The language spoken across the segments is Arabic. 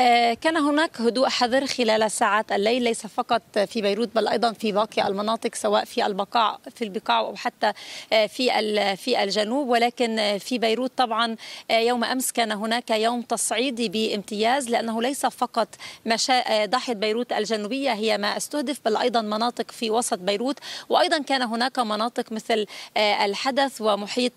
آه، كان هناك هدوء حذر خلال ساعات الليل ليس فقط في بيروت بل ايضا في باقي المناطق سواء في البقاع في البقاع او حتى آه، في في الجنوب ولكن آه، في بيروت طبعا يوم امس كان هناك يوم تصعيدي بامتياز لانه ليس فقط مشا... ضاحيه بيروت الجنوبيه هي ما استهدف بل ايضا مناطق في وسط بيروت وايضا كان هناك مناطق مثل الحدث ومحيط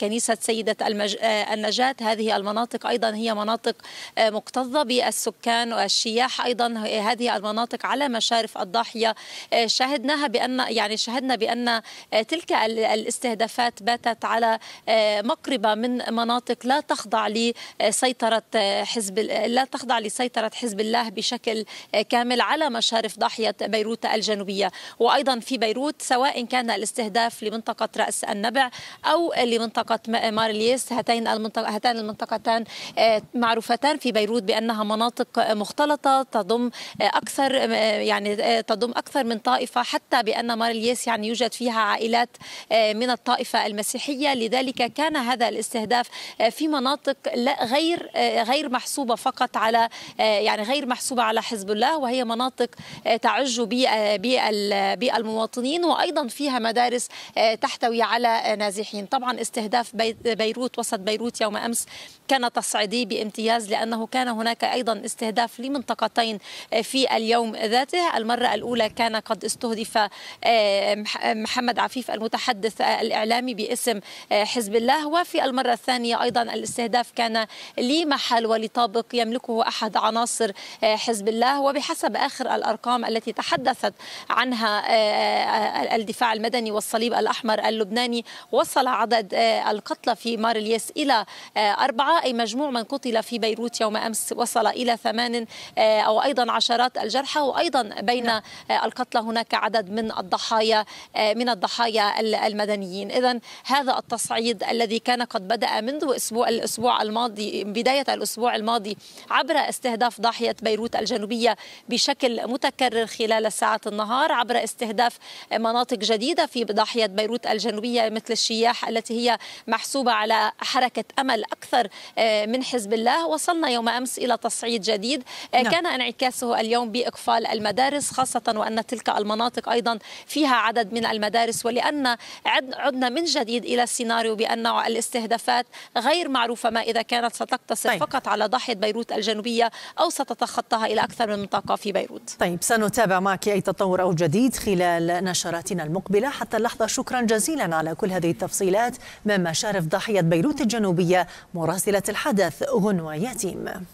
كنيسه سيده المج... النجاه هذه المناطق ايضا هي مناطق مكتظه بالسكان والشياح ايضا هذه المناطق على مشارف الضاحيه آه، شاهدناها بان يعني شهدنا بان آه، تلك الاستهدافات باتت على آه، مقربه من مناطق لا تخضع لسيطره حزب لا تخضع لسيطره حزب الله بشكل كامل على مشارف ضاحيه بيروت الجنوبيه وايضا في بيروت سواء كان الاستهداف لمنطقه راس النبع او لمنطقه مارليس هاتين المنطقة هاتان المنطقتان معروفتان في بيروت بانها مناطق مختلطه تضم اكثر يعني تضم اكثر من طائفه حتى بان مار الياس يعني يوجد فيها عائلات من الطائفه المسيحيه لذلك كان هذا الاستهداف في مناطق غير غير محسوبه فقط على يعني غير محسوبه على حزب الله وهي مناطق تعج بالمواطنين وايضا فيها مدارس تحتوي على نازحين طبعا استهداف بيروت وسط بيروت يوم امس كان تصعيدي بامتياز لانه كان هناك أيضا استهداف لمنطقتين آه، في اليوم ذاته المرة الأولى كان قد استهدف آه، محمد عفيف المتحدث الإعلامي باسم آه، حزب الله وفي المرة الثانية أيضا الاستهداف كان لمحل ولطابق يملكه أحد عناصر حزب الله وبحسب آخر الأرقام التي تحدثت عنها الدفاع المدني والصليب الأحمر اللبناني وصل عدد القتلى في مار الياس إلى أربعة أي مجموع من قتل في بيروت يوم أمس وصل وصل إلى ثمان آه، أو أيضا عشرات الجرحى وأيضا بين نعم. آه، القتلى هناك عدد من الضحايا آه، من الضحايا المدنيين إذا هذا التصعيد الذي كان قد بدأ منذ أسبوع الأسبوع الماضي بداية الأسبوع الماضي عبر استهداف ضاحية بيروت الجنوبية بشكل متكرر خلال ساعات النهار عبر استهداف مناطق جديدة في ضاحية بيروت الجنوبية مثل الشياح التي هي محسوبة على حركة أمل أكثر من حزب الله وصلنا يوم أمس إلى تصعيد تصعيد جديد آه، نعم. كان انعكاسه اليوم باقفال المدارس خاصه وان تلك المناطق ايضا فيها عدد من المدارس ولان عدنا من جديد الى سيناريو بان الاستهدافات غير معروفه ما اذا كانت ستقتصر طيب. فقط على ضاحيه بيروت الجنوبيه او ستتخطاها الى اكثر من منطقه في بيروت. طيب سنتابع معك اي تطور او جديد خلال نشراتنا المقبله حتى اللحظه شكرا جزيلا على كل هذه التفصيلات مما شارف ضاحيه بيروت الجنوبيه مراسله الحدث غنوة يتيم.